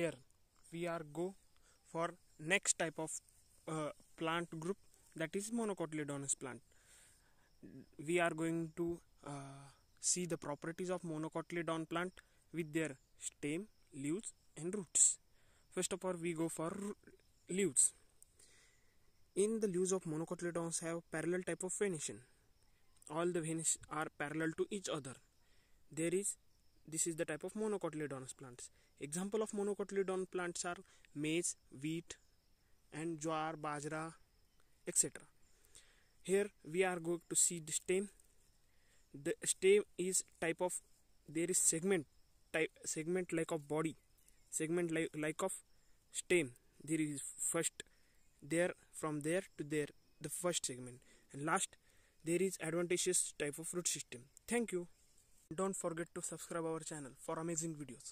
here we are go for next type of uh, plant group that is monocotyledonous plant we are going to uh, see the properties of monocotyledon plant with their stem leaves and roots first of all we go for leaves in the leaves of monocotyledons have parallel type of venation all the veins are parallel to each other there is this is the type of monocotyledonous plants. Example of monocotyledon plants are maize, wheat, and jowar, bajra, etc. Here we are going to see the stem. The stem is type of there is segment type segment like of body, segment like like of stem. There is first there from there to there the first segment and last there is advantageous type of root system. Thank you. Don't forget to subscribe our channel for amazing videos.